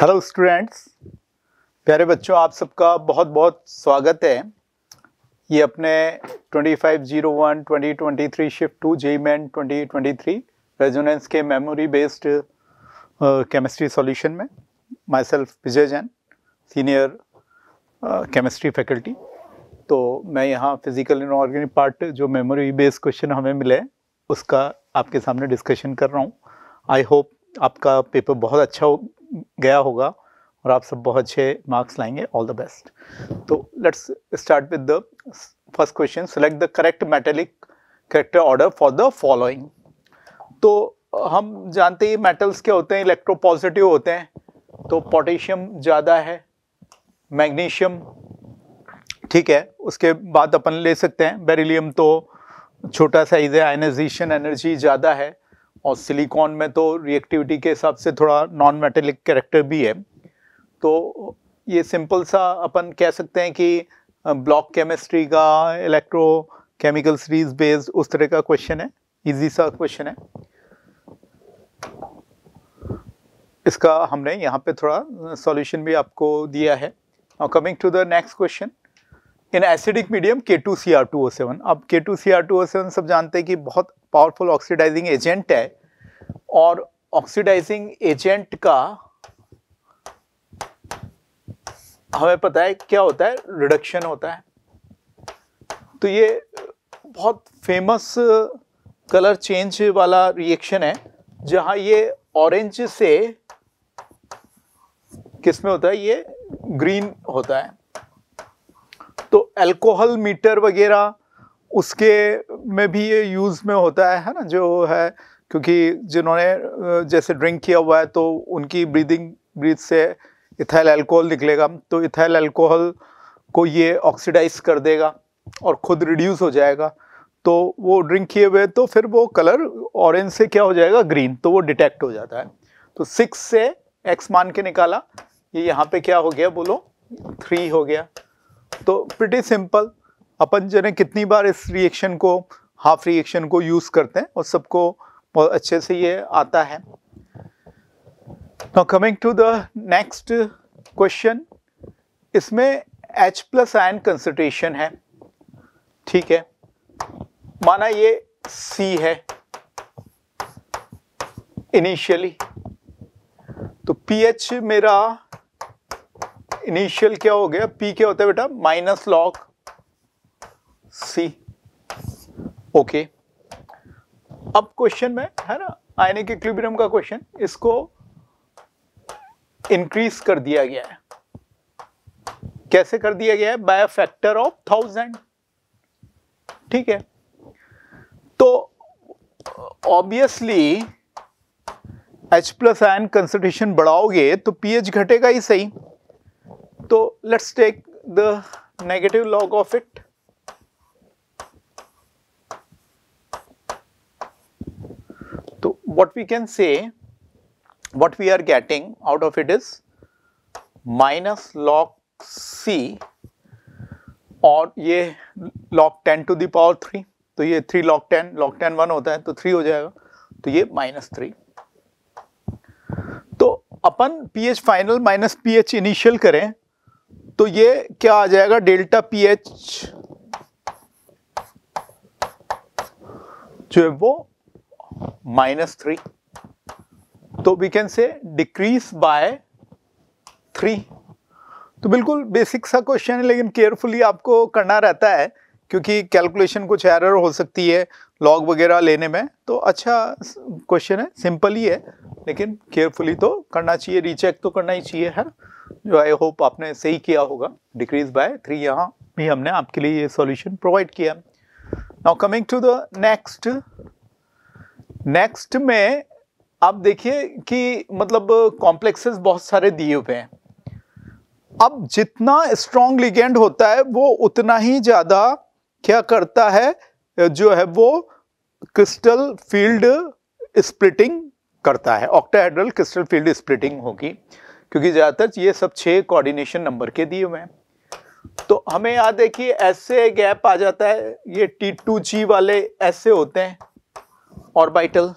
Hello students प्यारे बच्चों आप सबका बहुत बहुत स्वागत है ये अपने 2501 2023 shift two JEE Main 2023 Resonance के मेमोरी बेस्ड केमिस्ट्री सॉल्यूशन में myself Vijay Jain senior chemistry faculty तो मैं यहाँ फिजिकल इनऑर्गेनिक पार्ट जो मेमोरी बेस्ड क्वेश्चन हमें मिले उसका आपके सामने डिस्कशन कर रहा हूँ आई होप आपका पेपर बहुत अच्छा हो गया होगा और आप सब बहुत अच्छे मार्क्स लाएंगे ऑल द बेस्ट तो let's start with the first question select the correct metallic character order for the following तो हम जानते ही मेटल्स क्या होते हैं इलेक्ट्रोपॉजिटिव होते हैं तो पोटेशियम ज़्यादा है मैग्नीशियम ठीक है उसके बाद अपन ले सकते हैं बेरिलियम तो छोटा साइज है आयनाइजेशन एनर्जी ज़्यादा है और सिलिकॉन में तो रिएक्टिविटी के हिसाब से थोड़ा नॉन मेटेलिक कैरेक्टर भी है तो ये सिंपल सा अपन कह सकते हैं कि ब्लॉक केमिस्ट्री का इलेक्ट्रो केमिकल सीरीज बेस्ड उस तरह का क्वेश्चन है इजी सा क्वेश्चन है इसका हमने यहाँ पे थोड़ा सॉल्यूशन भी आपको दिया है और coming to the next question in acidic medium K two C R two O seven अब K two C R two O seven सब जानते हैं कि बहुत पावरफुल ऑक्सीडाइजिंग एजेंट है और ऑक्सीडाइजिंग एजेंट का हमें पता है क्या होता है रिडक्शन होता है तो ये बहुत फेमस कलर चेंज वाला रिएक्शन है जहां ये ऑरेंज से किस में होता है ये ग्रीन होता है तो अल्कोहल मीटर वगैरह उसके में भी ये यूज़ में होता है है ना जो है क्योंकि जिन्होंने जैसे ड्रिंक किया हुआ है तो उनकी ब्रीदिंग ब्रीथ से इथाइल अल्कोहल निकलेगा तो इथाइल अल्कोहल को ये ऑक्सीडाइज कर देगा और ख़ुद रिड्यूस हो जाएगा तो वो ड्रिंक किए हुए तो फिर वो कलर ऑरेंज से क्या हो जाएगा ग्रीन तो वो डिटेक्ट हो जाता है तो सिक्स से एक्स मान के निकाला ये यहाँ पे क्या हो गया बोलो थ्री हो गया तो प्रिटी सिंपल अपन जो है कितनी बार इस रिएक्शन को हाफ रिएक्शन को यूज़ करते हैं और सबको बहुत अच्छे से ये आता है coming to the next question इसमें H प्लस आयन कंसेंट्रेशन है ठीक है माना ये C है इनिशियली तो pH मेरा इनिशियल क्या हो गया P क्या होता है बेटा माइनस लॉक सी ओके अब क्वेश्चन में है ना के इक्विलिब्रियम का क्वेश्चन इसको इंक्रीज कर दिया गया है कैसे कर दिया गया है बाय फैक्टर ऑफ थाउजेंड ठीक है तो obviously H plus ion concentration बढ़ाओगे तो पीएच घटेगा ही सही तो let's take the negative log of it what we can say what we are getting out of it is minus log c और ये log 10 टू दावर थ्री तो ये थ्री log 10 log 10 वन होता है तो थ्री हो जाएगा तो ये माइनस थ्री तो अपन P H final minus P H initial करें तो ये क्या आ जाएगा डेल्टा पी एच जो है वो माइनस थ्री तो we can say decrease by three तो बिल्कुल बेसिक सा क्वेश्चन है लेकिन केयरफुली आपको करना रहता है क्योंकि कैलकुलेशन कुछ एरर हो सकती है लॉग वगैरह लेने में तो अच्छा क्वेश्चन है सिंपल ही है लेकिन केयरफुली तो करना चाहिए रीचेक तो करना ही चाहिए है जो आई होप आपने सही किया होगा डिक्रीज बाय थ्री यहाँ भी हमने आपके लिए ये सॉल्यूशन प्रोवाइड किया now coming to the next next में आप देखिए कि मतलब कॉम्प्लेक्सेस बहुत सारे दिए हुए हैं अब जितना स्ट्रॉन्ग लिगेंड होता है वो उतना ही ज़्यादा क्या करता है जो है वो क्रिस्टल फील्ड स्प्लिटिंग करता है ऑक्टाहेड्रल क्रिस्टल फील्ड स्प्लिटिंग होगी क्योंकि ज़्यादातर ये सब छः कोऑर्डिनेशन नंबर के दिए हुए हैं तो हमें याद है कि ऐसे गैप आ जाता है ये टी टू जी वाले ऐसे होते हैं ऑर्बिटल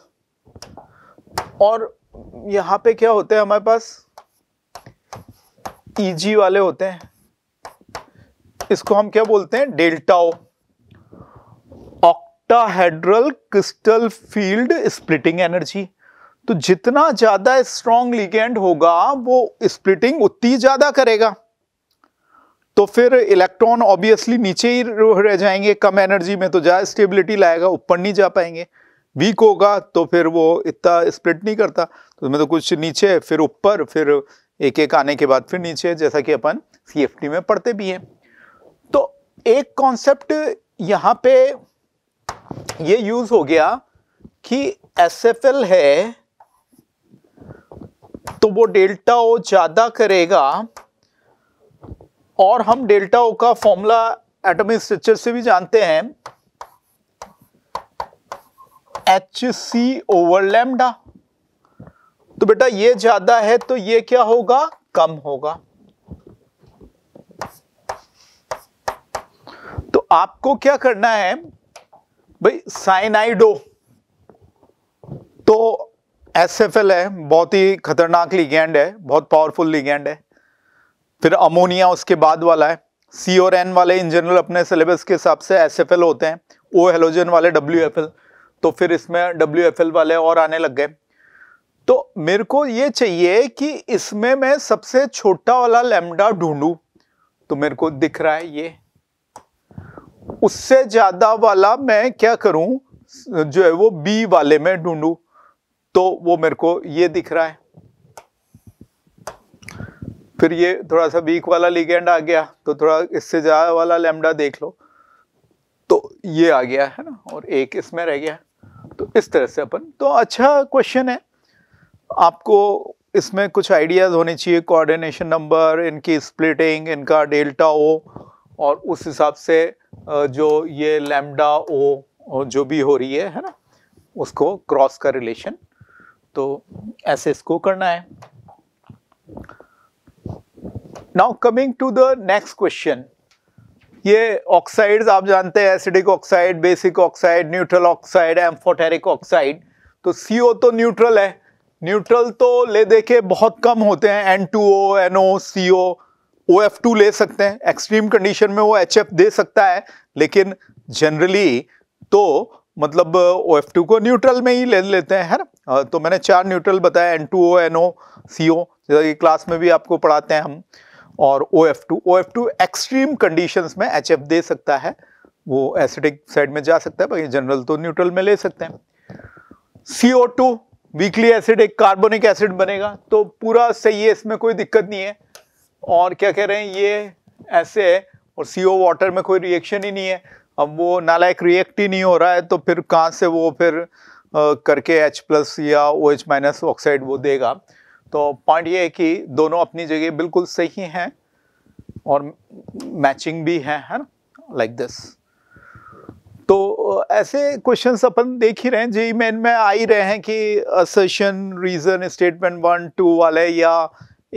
और यहां पे क्या होते हैं हमारे पास ईजी वाले होते हैं इसको हम क्या बोलते हैं delta o octahedral crystal field splitting energy तो जितना ज्यादा स्ट्रॉन्ग लिगेंड होगा वो स्प्लिटिंग उतनी ज्यादा करेगा तो फिर इलेक्ट्रॉन ऑब्वियसली नीचे ही रह जाएंगे कम एनर्जी में तो ज्यादा स्टेबिलिटी लाएगा ऊपर नहीं जा पाएंगे वीक होगा तो फिर वो इतना स्प्लिट नहीं करता तो उसमें तो कुछ नीचे फिर ऊपर फिर एक एक आने के बाद फिर नीचे जैसा कि अपन सी में पढ़ते भी हैं तो एक कॉन्सेप्ट यहाँ पे ये यूज हो गया कि एस है तो वो डेल्टा ओ ज्यादा करेगा और हम डेल्टा ओ का फॉर्मूला एटॉमिक स्ट्रक्चर से भी जानते हैं एच सी ओवर लैमडा तो बेटा ये ज्यादा है तो ये क्या होगा कम होगा तो आपको क्या करना है भाई साइनाइडो तो एस एफ एल है बहुत ही खतरनाक लिगेंड है बहुत पावरफुल लिगेंड है फिर अमोनिया उसके बाद वाला है सी और एन वाले इन जनरल अपने सिलेबस के हिसाब से एस एफ एल होते हैं ओ हेलोजन वाले डब्ल्यू एफ एल तो फिर इसमें डब्ल्यू वाले और आने लग गए तो मेरे को ये चाहिए कि इसमें मैं सबसे छोटा वाला लेमडा ढूंढू तो मेरे को दिख रहा है ये उससे ज्यादा वाला मैं क्या करूं जो है वो बी वाले में ढूंढू तो वो मेरे को ये दिख रहा है फिर ये थोड़ा सा वीक वाला लिगेंड आ गया तो थोड़ा इससे ज़्यादा वाला लेमडा देख लो तो ये आ गया है ना और एक इसमें रह गया है तो इस तरह से अपन तो अच्छा क्वेश्चन है आपको इसमें कुछ आइडियाज़ होने चाहिए कोऑर्डिनेशन नंबर इनकी स्प्लिटिंग इनका डेल्टा ओ और उस हिसाब से जो ये लैम्डा ओ जो भी हो रही है है ना उसको क्रॉस का रिलेशन तो ऐसे इसको करना है now coming to the next question ये ऑक्साइड्स आप जानते हैं acidic oxide basic oxide neutral oxide amphoteric oxide तो सी तो न्यूट्रल है न्यूट्रल तो ले देखे बहुत कम होते हैं N two O N O C O O F two ले सकते हैं एक्सट्रीम कंडीशन में वो एच एफ दे सकता है लेकिन जनरली तो मतलब ओ एफ टू को न्यूट्रल में ही ले लेते हैं है ना तो मैंने चार न्यूट्रल बताया N two O N O C O जैसा कि क्लास में भी आपको पढ़ाते हैं हम और O F two O F two extreme condition में एच एफ दे सकता है वो एसिडिक साइड में जा सकता है बाकी जनरल तो न्यूट्रल में ले सकते हैं C O two weakly acid एक कार्बोनिक एसिड बनेगा तो पूरा सही है इसमें कोई दिक्कत नहीं है और क्या कह रहे हैं ये ऐसे है और सी ओ वाटर में कोई रिएक्शन ही नहीं है अब वो नालायक रिएक्ट ही नहीं हो रहा है तो फिर कहाँ से वो फिर आ, करके एच प्लस या ओ एच माइनस ऑक्साइड वो देगा तो पॉइंट ये है कि दोनों अपनी जगह बिल्कुल सही हैं और मैचिंग भी है है ना लाइक दिस तो ऐसे क्वेश्चंस अपन देख ही रहे हैं जी मेन में आ ही रहे हैं कि assertion reason statement one two वाले या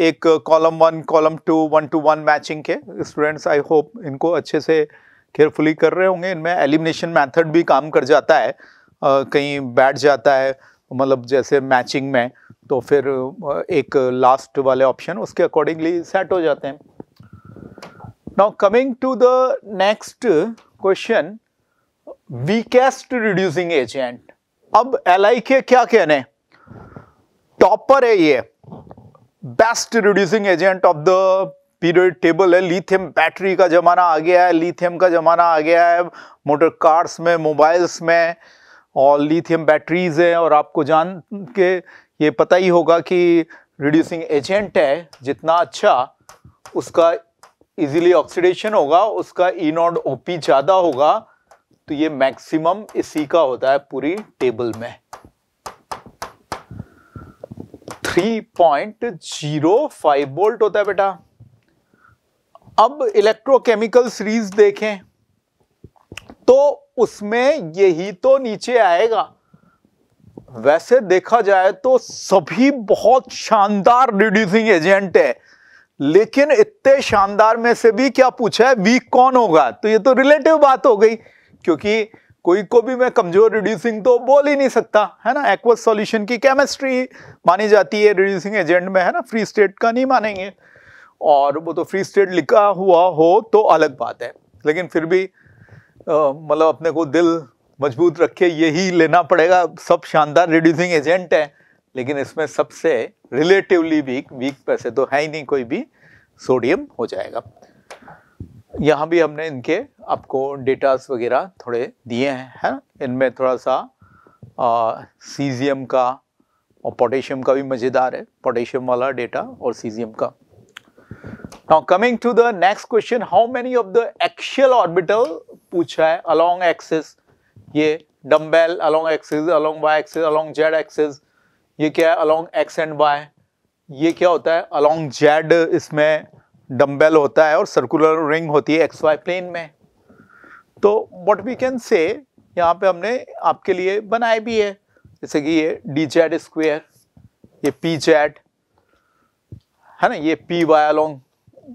एक column one column two one two one matching के स्टूडेंट्स आई होप इनको अच्छे से केयरफुली कर रहे होंगे इनमें एलिमिनेशन मेथड भी काम कर जाता है आ, कहीं बैठ जाता है मतलब जैसे मैचिंग में तो फिर एक लास्ट वाले ऑप्शन उसके अकॉर्डिंगली सेट हो जाते हैं now coming to the next question weakest reducing agent अब एल आई के क्या कहने टॉपर है ये best reducing agent of the periodic table है लिथियम बैटरी का ज़माना आ गया है लिथियम का ज़माना आ गया है मोटर कार्स में मोबाइल्स में और लिथियम बैटरीज हैं और आपको जान के ये पता ही होगा कि रिड्यूसिंग एजेंट है जितना अच्छा उसका इजीली ऑक्सीडेशन होगा उसका ई नॉट ओ ज़्यादा होगा तो ये मैक्सिमम इसी का होता है पूरी टेबल में 3.05 वोल्ट होता है बेटा अब इलेक्ट्रोकेमिकल सीरीज देखें तो उसमें यही तो नीचे आएगा वैसे देखा जाए तो सभी बहुत शानदार रिड्यूसिंग एजेंट है लेकिन इतने शानदार में से भी क्या पूछा है वीक कौन होगा तो ये तो रिलेटिव बात हो गई क्योंकि कोई को भी मैं कमजोर रिड्यूसिंग तो बोल ही नहीं सकता है ना एक्वस सॉल्यूशन की केमिस्ट्री मानी जाती है रिड्यूसिंग एजेंट में है ना फ्री स्टेट का नहीं मानेंगे और वो तो फ्री स्टेट लिखा हुआ हो तो अलग बात है लेकिन फिर भी मतलब अपने को दिल मजबूत रखे यही लेना पड़ेगा सब शानदार रिड्यूसिंग एजेंट है लेकिन इसमें सबसे रिलेटिवली वीक वीक पैसे तो है ही नहीं कोई भी सोडियम हो जाएगा यहाँ भी हमने इनके आपको डेटास वगैरह थोड़े दिए हैं है इनमें थोड़ा सा सीजियम का और पोटेशियम का भी मज़ेदार है पोटेशियम वाला डेटा और सीजियम का now coming to the next question how many of the axial orbital पूछा है अलोंग एक्सेस ये dumbbell along axis along Y axis along Z axis ये क्या है अलोंग एक्स एंड वाई ये क्या होता है अलोंग जेड इसमें डम्बेल होता है और सर्कुलर रिंग होती है एक्स वाई प्लेन में तो व्हाट वी कैन से यहाँ पे हमने आपके लिए बनाए भी है जैसे कि ये डी जेड स्क्वेयर ये पी जेड है ना ये P Y along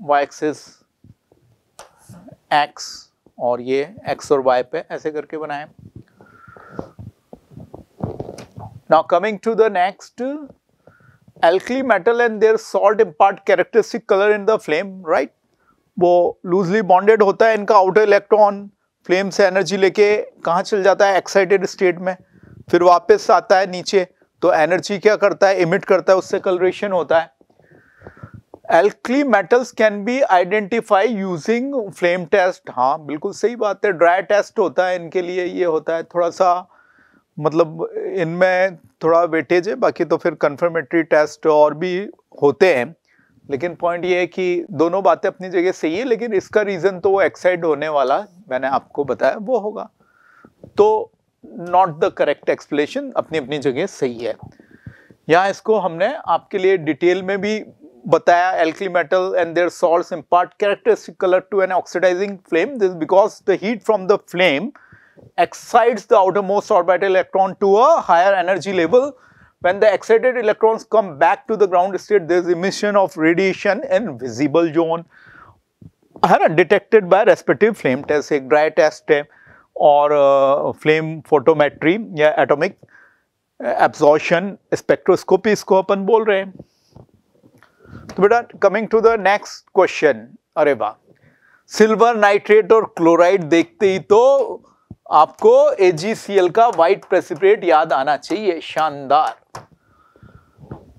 Y axis X और ये एक्स और वाई पे ऐसे करके बनाए Now coming to the next alkali metal and their salt impart characteristic color in the flame right वो लूजली बॉन्डेड होता है इनका आउटर इलेक्ट्रॉन फ्लेम से एनर्जी लेके कहाँ चल जाता है एक्साइटेड स्टेट में फिर वापस आता है नीचे तो एनर्जी क्या करता है इमिट करता है उससे कलरेशन होता है alkali metals can be identify using flame test हाँ बिल्कुल सही बात है ड्राई टेस्ट होता है इनके लिए ये होता है थोड़ा सा मतलब इनमें थोड़ा वेटेज है बाकी तो फिर कन्फर्मेटरी टेस्ट और भी होते हैं लेकिन पॉइंट ये है कि दोनों बातें अपनी जगह सही है लेकिन इसका रीज़न तो वो एक्साइड होने वाला मैंने आपको बताया वो होगा तो नॉट द करेक्ट एक्सप्लेनेशन अपनी अपनी जगह सही है यहाँ इसको हमने आपके लिए डिटेल में भी बताया एल्की metal and their salt impart characteristic colour to an oxidising flame this because the heat from the flame excites the outermost orbital electron to a higher energy level. When the excited electrons come back to the ground state, there is emission of radiation in visible zone. है ना detected by respective flame test test or test flame photometry, flame photometry या atomic absorption spectroscopy इसको अपन बोल रहे हैं तो बेटा coming to the next question अरे वाह सिल्वर नाइट्रेट और क्लोराइड देखते ही तो आपको AgCl का व्हाइट प्रेसिपरेट याद आना चाहिए शानदार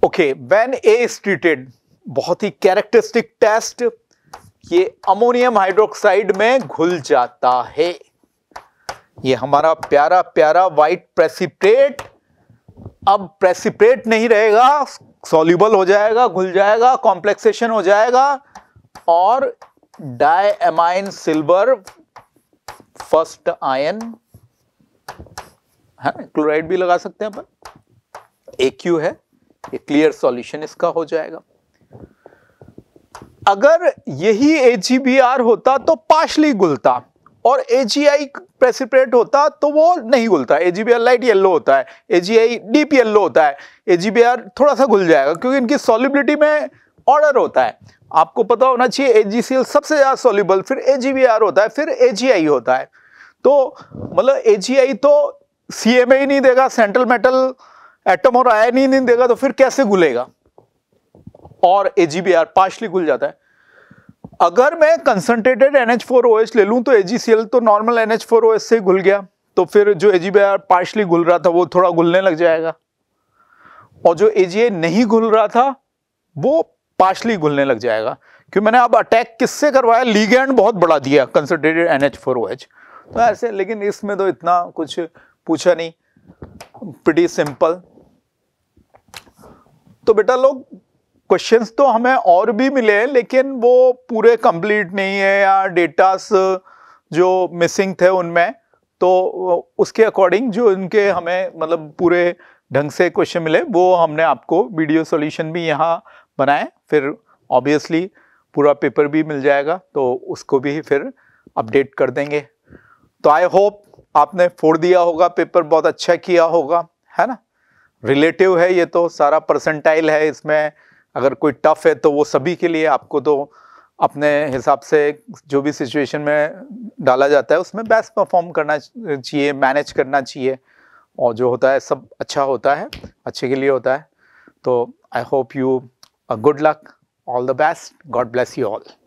ओके वेन ए स्ट्रीटेड बहुत ही कैरेक्टरिस्टिक टेस्ट ये अमोनियम हाइड्रोक्साइड में घुल जाता है ये हमारा प्यारा प्यारा वाइट प्रेसिपरेट अब प्रेसिपरेट नहीं रहेगा सॉल्यूबल हो जाएगा घुल जाएगा कॉम्प्लेक्सेशन हो जाएगा और डायमाइन सिल्वर फर्स्ट आयन है हाँ, क्लोराइड भी लगा सकते हैं अपन एक्यू है ये क्लियर सॉल्यूशन इसका हो जाएगा अगर यही एजीबीआर होता तो पार्शली गुलता और एजीआई प्रेसिपरेट होता तो वो नहीं गुलता एजीबीआर लाइट येलो होता है आई डीप येलो होता है एजीबीआर थोड़ा सा घुल जाएगा क्योंकि इनकी सॉलिबिलिटी में ऑर्डर होता है आपको पता होना चाहिए एजीसीएल सबसे ज़्यादा सोल्यूबल फिर एजीबीआर होता है फिर एजीआई होता है तो मतलब एजीआई तो सीएमए ही नहीं देगा सेंट्रल मेटल एटम और आयन ही नहीं देगा तो फिर कैसे घुलेगा और एजीबीआर पार्शली घुल जाता है अगर मैं कंसनट्रेटेड NH4OH ले लू तो AgCl तो नॉर्मल NH4OH से घुल गया तो फिर जो AgBr पार्शली घुल रहा था वो थोड़ा घुलने लग जाएगा और जो AgA नहीं घुल रहा था वो पार्शली घुलने लग जाएगा क्योंकि मैंने अब अटैक किससे करवाया लीगेंड बहुत बड़ा दिया concentrated N H four O H तो ऐसे लेकिन इसमें तो इतना कुछ पूछा नहीं प्रटी सिंपल तो बेटा लोग क्वेश्चंस तो हमें और भी मिले हैं लेकिन वो पूरे कंप्लीट नहीं है या डेटास जो मिसिंग थे उनमें तो उसके अकॉर्डिंग जो इनके हमें मतलब पूरे ढंग से क्वेश्चन मिले वो हमने आपको वीडियो सॉल्यूशन भी यहाँ बनाएं फिर ऑब्वियसली पूरा पेपर भी मिल जाएगा तो उसको भी फिर अपडेट कर देंगे तो आई होप आपने फोड़ दिया होगा पेपर बहुत अच्छा किया होगा है ना रिलेटिव है ये तो सारा परसेंटाइल है इसमें अगर कोई टफ है तो वो सभी के लिए आपको तो अपने हिसाब से जो भी सिचुएशन में डाला जाता है उसमें बेस्ट परफॉर्म करना चाहिए मैनेज करना चाहिए और जो होता है सब अच्छा होता है अच्छे के लिए होता है तो I hope you good luck, all the best, God bless you all.